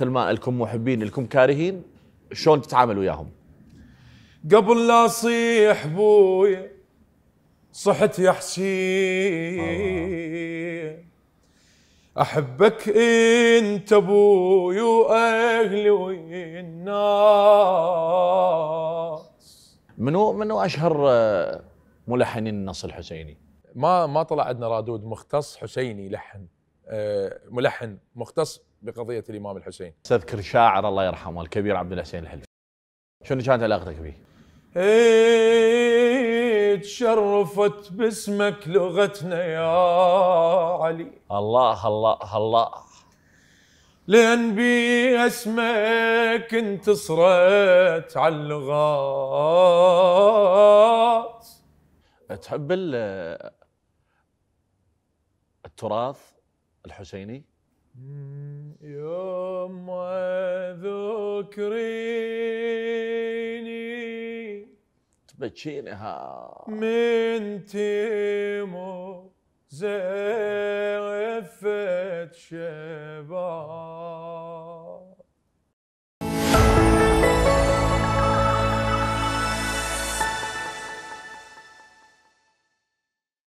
مثل ما لكم محبين لكم كارهين شلون تتعامل وياهم قبل لا اصيح بويا صحت يا حسين احبك انت ابوي واهلي والناس منو منو اشهر آه، ملحنين النص الحسيني؟ ما ما طلع عندنا رادود مختص حسيني لحن آه، ملحن مختص بقضيه الامام الحسين. استذكر شاعر الله يرحمه الكبير عبد الحسين الحلفي. شنو كانت علاقتك به؟ تشرفت باسمك لغتنا يا علي الله الله الله لان باسمك انتصرت على اللغات تحب التراث الحسيني يوم ذكريني تبكينها من تيمو زفت شباب